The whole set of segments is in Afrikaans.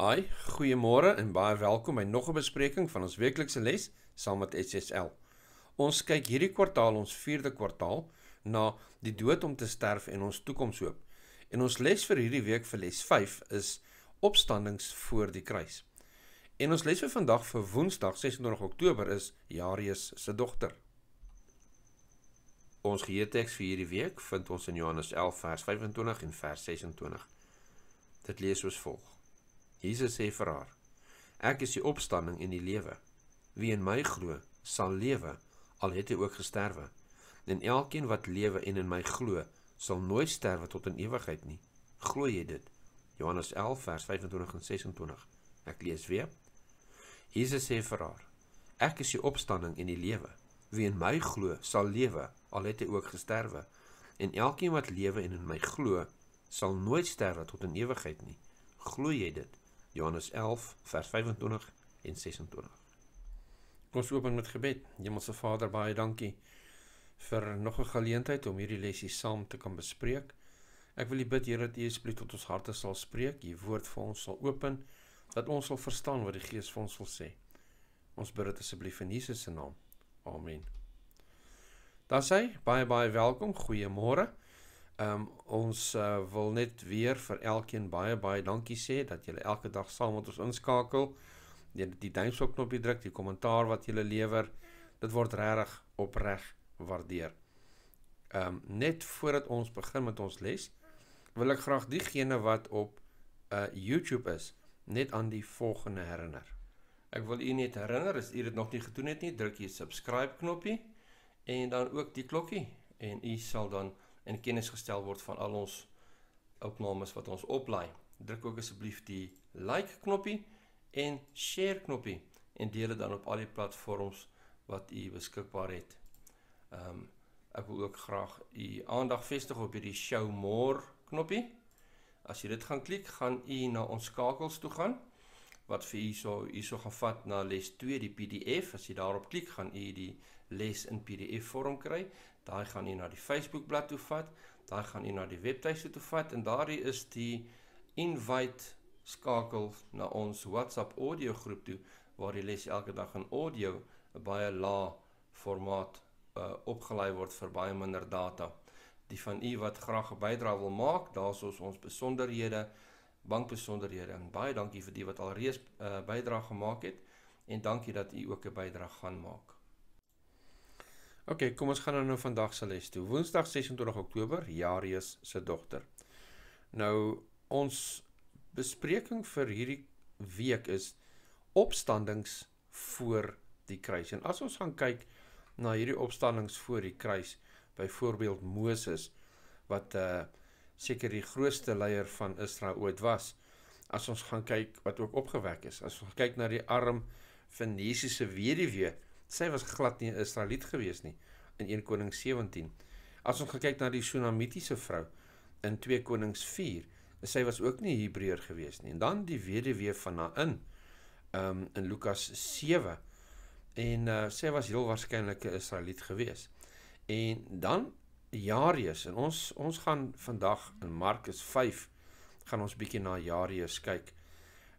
Hi, goeiemôre en baie welkom by nog 'n bespreking van ons weeklikse les saam met SSL. Ons kyk hierdie kwartaal, ons 4de kwartaal, na die dood om te sterf en ons toekomshoop. En ons les vir hierdie week vir les 5 is opstandings voor die kruis. En ons les vir vandag vir Woensdag 26 Oktober is Jairus se dogter. Ons geheeteks vir hierdie week vind ons in Johannes 11 vers 25 en vers 26. Dit lees soos volg: Jesus sê vir haar: Ek is die opstanding en die lewe. Wie in my glo, sal lewe al het hy ook gesterwe. En elkeen wat lewe en in my glo, sal nooit sterwe tot in ewigheid nie. Glo jy dit? Johannes 11 vers 25 en 26. Ek lees weer. Jesus sê vir haar: Ek is die opstanding en die lewe. Wie in my glo, sal lewe al het hy ook gesterwe. En elkeen wat lewe en in my glo, sal nooit sterwe tot in ewigheid nie. Glo jy dit? Johannes 11 vers 25 en 26. Kom ons open met gebed. Hemelse Vader, baie dankie vir nog 'n geleentheid om hierdie lesie saam te kan bespreek. Ek wil U bid Here dat U asseblief tot ons harte sal spreek, U woord vir ons sal open, dat ons sal verstaan wat die Gees vir ons wil sê. Ons bid dit asseblief in Jesus se naam. Amen. Daar sê baie baie welkom. Goeiemôre. Ehm um, ons uh, wil net weer vir elkeen baie baie dankie sê dat julle elke dag saam met ons inskakel. Die, die duimpie knoppie druk, die kommentaar wat julle lewer, dit word regtig opreg waardeer. Ehm um, net voordat ons begin met ons les, wil ek graag diegene wat op uh YouTube is, net aan die volgende herinner. Ek wil u net herinner as u dit nog nie gedoen het nie, druk die subscribe knoppie en dan ook die klokkie en u sal dan in kennis gestel word van al ons opnames wat ons oplaai. Druk ook asseblief die like knoppie en share knoppie en deel dit dan op al die platforms wat u beskikbaar het. Ehm um, ek wil ook graag u aandag vestig op hierdie show more knoppie. As jy dit gaan klik, gaan u na ons skakels toe gaan wat vir u so hierso gaan vat na les 2 die PDF as jy daarop klik gaan u die les in PDF vorm kry daai gaan u na die Facebook bladsy toe vat daai gaan u na die webtuiste toe vat en daardie is die invite skakel na ons WhatsApp audio groep toe waar die les elke dag in audio 'n baie lae formaat uh, eh, opgelaai word vir baie minder data die van u wat graag 'n bydrae wil maak daar's ons besonderhede bankbesonderhede. En baie dankie vir die wat alreeds 'n uh, eh, bydrae gemaak het en dankie dat u ook 'n bydrae gaan maak. OK, kom ons gaan nou vandag se les toe. Woensdag 26 Oktober, Jarius se dogter. Nou ons bespreking vir hierdie week is opstandings voor die kruis. En as ons gaan kyk na hierdie opstandings voor die kruis, byvoorbeeld Moses wat 'n uh, eh, seker die grootste leier van Israel ooit was. As ons gaan kyk wat ook opgewek is, as ons kyk na die arm van Jesus se weduwee, sy was glad nie 'n Israeliet gewees nie in 1 Konings 17. As ons kyk na die Sunamitiese vrou in 2 Konings 4, sy was ook nie Hebreër gewees nie. En dan die weduwee van Naïn um, ehm, in Lukas 7 en uh, sy was heel waarskynlik 'n Israeliet gewees. En dan Jarius en ons ons gaan vandag in Markus 5 gaan ons bietjie na Jarius kyk.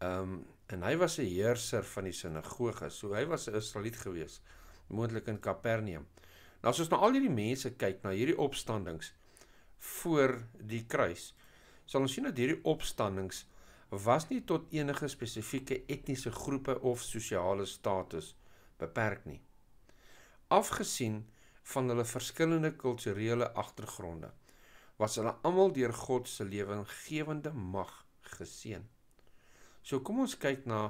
Ehm um, en hy was 'n heerser van die sinagoge. So hy was 'n Israeliet gewees, moontlik in Kapernaum. Nou as ons na al hierdie mense kyk na hierdie opstandings voor die kruis, sal ons sien dat hierdie opstandings was nie tot enige spesifieke etniese groepe of sosiale status beperk nie. Afgesien van hulle verskillende kulturele agtergronde was hulle almal deur God se lewengewende mag geseën. So kom ons kyk na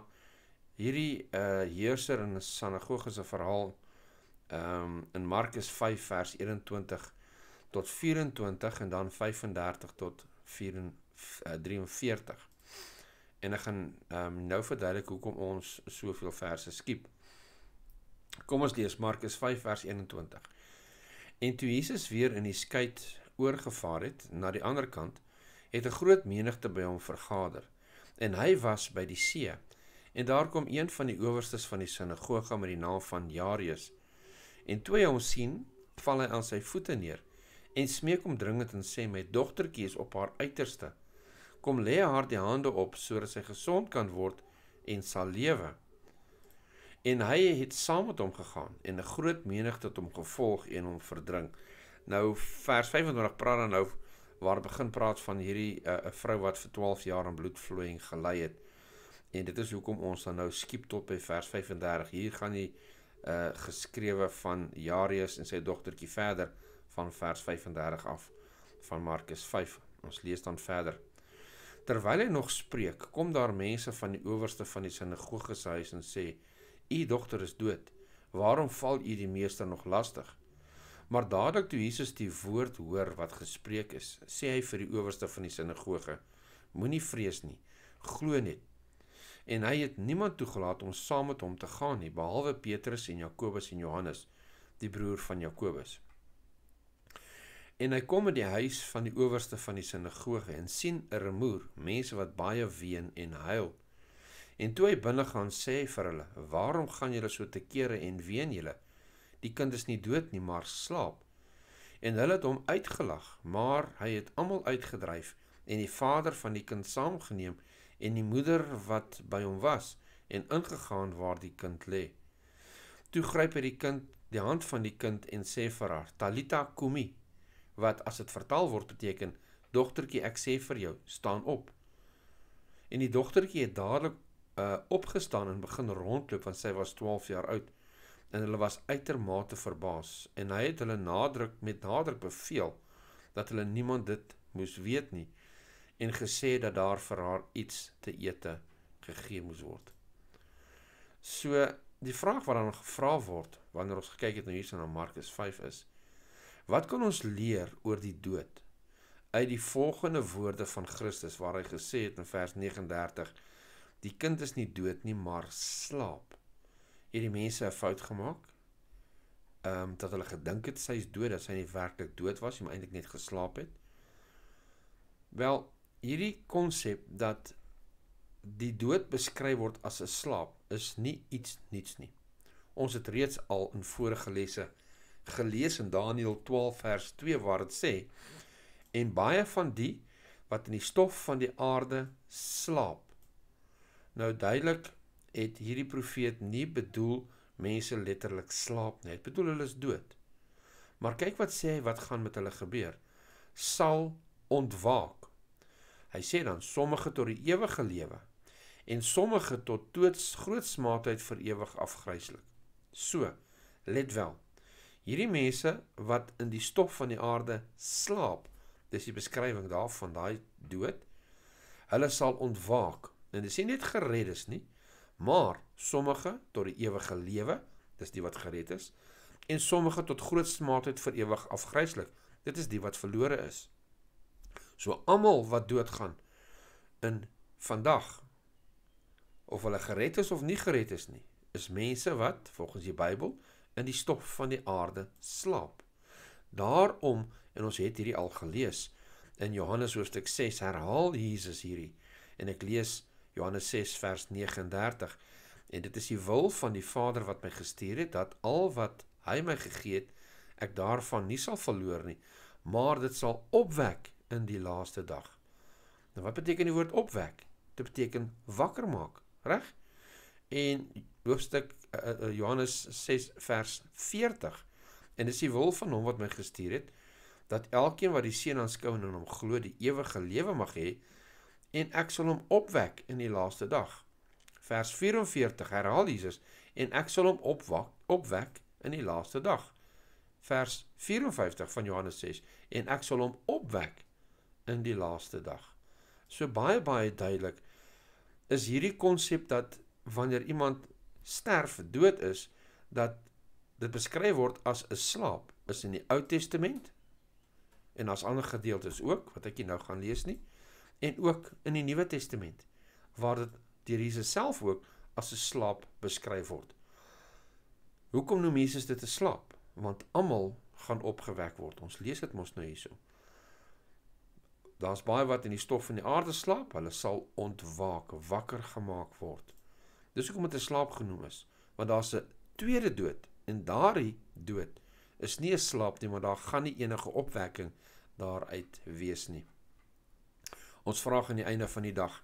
hierdie uh heerser in 'n sinagoge se verhaal um in Markus 5 vers 21 tot 24 en dan 35 tot 43. Eh, en ek gaan um nou verduidelik hoekom ons soveel verse skiep. Kom ons lees Markus 5 vers 21. En toe Jesus weer in die skei oorgevaar het na die ander kant, het 'n groot menigte by hom vergader. En hy was by die see. En daar kom een van die owerstes van die sinagoge met die naam van Jairus. En toe hy hom sien, val hy aan sy voete neer en smeek hom dringend en sê: "My dogtertjie is op haar uiterste. Kom lê haar die hande op sodat sy gesond kan word en sal lewe." en hy het saam met hom gegaan en 'n groot menigte het hom gevolg en hom verdrink. Nou vers 25 praat dan nou waar begin praat van hierdie eh, 'n uh, vrou wat vir 12 jaar in bloedvloeiing gelei het. En dit is hoekom ons dan nou skiep tot by vers 35. Hier gaan die uh geskrewe van Jarius en sy dogtertjie verder van vers 35 af van Markus 5. Ons lees dan verder. Terwyl hy nog spreek, kom daar mense van die owerste van die sinagoge se huis en sê: U dogter is dood. Waarom val u die meester nog lastig? Maar dadelik toe Jesus die woord hoor wat gespreek is, sê hy vir die owerste van die sinagoge: Moenie vrees nie, glo net. En hy het niemand toegelaat om saam met hom te gaan nie behalwe Petrus en Jakobus en Johannes, die broer van Jakobus. En hy kom by die huis van die owerste van die sinagoge en sien 'n remoer, mense wat baie ween en huil En toe hy binne gaan sê vir hulle: "Waarom gaan julle so te kere en ween julle? Die kind is nie dood nie, maar slaap." En hulle het hom uitgelag, maar hy het almal uitgedryf en die vader van die kind saamgeneem en die moeder wat by hom was en ingegaan waar die kind lê. Toe gryp hy die kind, die hand van die kind en sê vir haar: "Talita kumi," wat as dit vertaal word beteken: "Dogtertjie, ek sê vir jou, staan op." En die dogtertjie het dadelik uh opgestaan en begin rondloop want sy was 12 jaar oud en hulle was uitermate verbaas en hy het hulle nadruk met nadruk beveel dat hulle niemand dit moes weet nie en gesê dat daar vir haar iets te ete gegee moes word. So die vraag wat dan gevra word wanneer ons gekyk het na nou hierdie na Markus 5 is wat kan ons leer oor die dood uit die volgende woorde van Christus waar hy gesê het in vers 39 Die kind is nie dood nie, maar slaap. Het die mense 'n fout gemaak? Ehm um, dat hulle gedink het sy is dood, dat sy nie werklik dood was nie, maar eintlik net geslaap het. Wel, hierdie konsep dat die dood beskryf word as 'n slaap is nie iets nuuts nie. Ons het reeds al in vorige lesse gelees in Daniël 12 vers 2 waar dit sê en baie van die wat in die stof van die aarde slaap Nou duidelik het hierdie profeet nie bedoel mense letterlik slaap nie. Hy bedoel hulle is dood. Maar kyk wat sê hy wat gaan met hulle gebeur. Sal ontwaak. Hy sê dan sommige tot die ewige lewe en sommige tot doods grootsmaatheid vir ewig afgryslik. So, let wel. Hierdie mense wat in die stof van die aarde slaap, dis die beskrywing daarvan daai dood. Hulle sal ontwaak en dis nie net gered is nie, maar sommige tot die ewige lewe, dis die wat gered is, en sommige tot groot smaatheid vir ewig afgryslik. Dit is die wat verlore is. So almal wat doodgaan in vandag of hulle gered is of nie gered is nie, is mense wat volgens die Bybel in die stof van die aarde slaap. Daarom en ons het hierdie al gelees in Johannes hoofstuk 6 herhaal Jesus hierdie en ek lees Johannes 6 vers 39. En dit is die wil van die Vader wat my gestuur het dat al wat hy my gegee het, ek daarvan nie sal verloor nie, maar dit sal opwek in die laaste dag. Nou wat beteken die woord opwek? Dit beteken wakker maak, reg? En hoofstuk uh, uh, Johannes 6 vers 40. En dis die wil van hom wat my gestuur het dat elkeen wat die seun aanskou en in hom glo, die ewige lewe mag hê en ek sal hom opwek in die laaste dag. Vers 44 herhaal Jesus en ek sal hom opwak opwek in die laaste dag. Vers 54 van Johannes 6 en ek sal hom opwek in die laaste dag. So baie baie duidelik is hierdie konsep dat wanneer iemand sterf, dood is, dat dit beskryf word as 'n slaap is in die Ou Testament en as ander gedeeltes ook wat ek nou gaan lees nie en ook in die Nuwe Testament waar dit deur Jesus self ook as 'n slaap beskryf word. Hoekom noem Jesus dit 'n slaap? Want almal gaan opgewek word. Ons lees dit mos nou hierso. Daar's baie wat in die stof van die aarde slaap, hulle sal ontwaak, wakker gemaak word. Dis hoekom dit 'n slaap genoem is, want daar's 'n tweede dood en daardie dood is nie 'n slaap nie, maar daar gaan nie enige opwekking daaruit wees nie. Ons vra aan die einde van die dag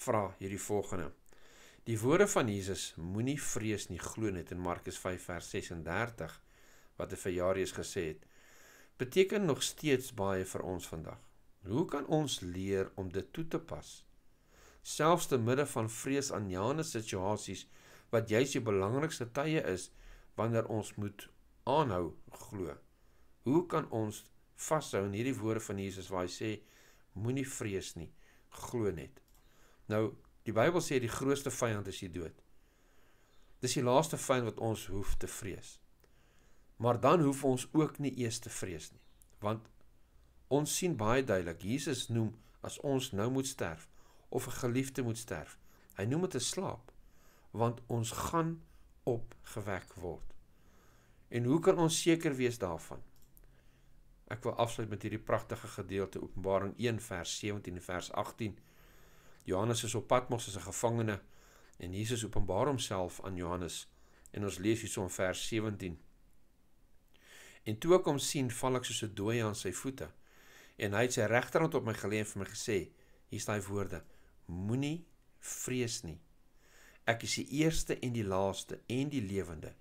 vra hierdie volgende. Die woorde van Jesus moenie vrees nie glo net in Markus 5 vers 36 wat hy vir Jairus gesê het beteken nog steeds baie vir ons vandag. Hoe kan ons leer om dit toe te pas? Selfs te midde van vreesaanjaende situasies wat juis die belangrikste tye is wanneer ons moet aanhou glo. Hoe kan ons vashou in hierdie woorde van Jesus waar hy sê Moenie vrees nie, glo net. Nou, die Bybel sê die grootste vyand is die dood. Dis die laaste vyand wat ons hoef te vrees. Maar dan hoef ons ook nie eers te vrees nie, want ons sien baie duidelik Jesus noem as ons nou moet sterf of 'n geliefde moet sterf. Hy noem dit 'n slaap, want ons gaan opgewek word. En hoe kan ons seker wees daarvan? Ek wil afsluit met hierdie pragtige gedeelte Openbaring 1 vers 17 en vers 18. Johannes is op Patmos as 'n gevangene en Jesus openbaar homself aan Johannes en ons lees hierso in vers 17. En toe ek hom sien, val ek soos 'n dooie aan sy voete en hy het sy regterhand op my geleë en vir my gesê: "Hier staan die woorde: Moenie vrees nie. Ek is die eerste en die laaste en die lewende.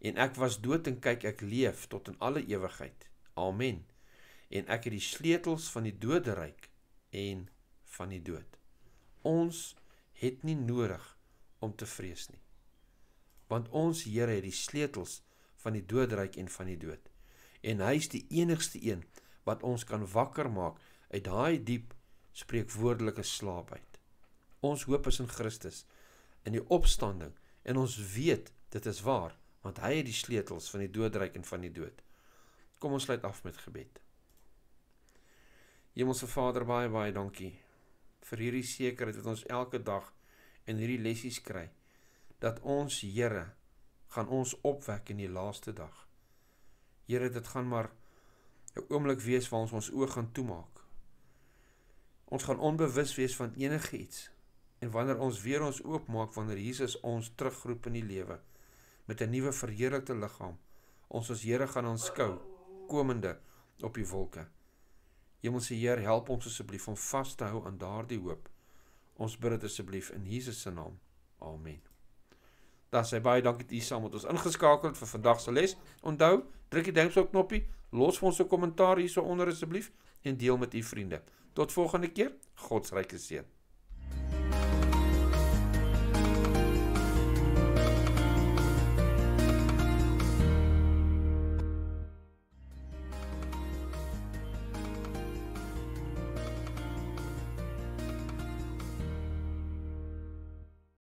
En ek was dood en kyk ek leef tot in alle ewigheid." Amen. En ek het die sleutels van die doderyk en van die dood. Ons het nie nodig om te vrees nie. Want ons Here het die sleutels van die doderyk en van die dood. En hy is die enigste een wat ons kan wakker maak uit daai diep spreekwoordelike slaap uit. Ons hoop is in Christus in die opstanding en ons weet dit is waar want hy het die sleutels van die doodryk en van die dood. Kom ons sluit af met gebed. Hemelse Vader, baie baie dankie vir hierdie sekerheid wat ons elke dag in hierdie lessies kry dat ons Here gaan ons opwek in die laaste dag. Here, dit gaan maar 'n oomblik wees waar ons ons oë gaan toemaak. Ons gaan onbewus wees van enigiets. En wanneer ons weer ons oopmaak wanneer Jesus ons terugroep in die lewe met 'n nuwe verheerlikte liggaam, ons ons Here gaan aanskou. Ons opkomende op die wolke. Hemelse Heer, help ons asseblief om vas te hou aan daardie hoop. Ons bid dit asseblief in Jesus se naam. Amen. Dan sê baie dankie dit saam met ons ingeskakel het vir vandag se les. Onthou, druk die duimpie op knoppie, los vir ons 'n kommentaar hier so onder asseblief en deel met u vriende. Tot volgende keer. God se ryke seën.